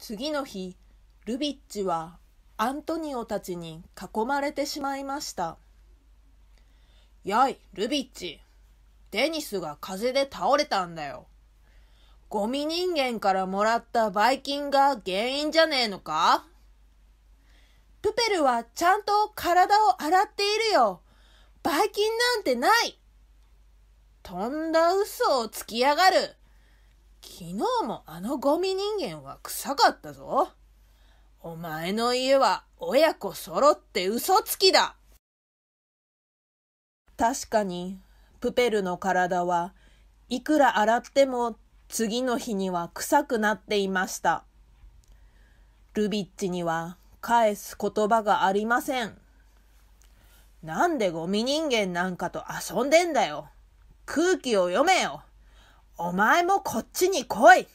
次の日ルビッチはアントニオたちに囲まれてしまいました「やいルビッチデニスが風で倒れたんだよ」ゴミ人間からもらったばい菌が原因じゃねえのかプペルはちゃんと体を洗っているよ。ばい菌なんてないとんだ嘘をつきやがる昨日もあのゴミ人間は臭かったぞ。お前の家は親子揃って嘘つきだ確かに、プペルの体はいくら洗っても次の日には臭くなっていました。ルビッチには返す言葉がありません。なんでゴミ人間なんかと遊んでんだよ。空気を読めよ。お前もこっちに来い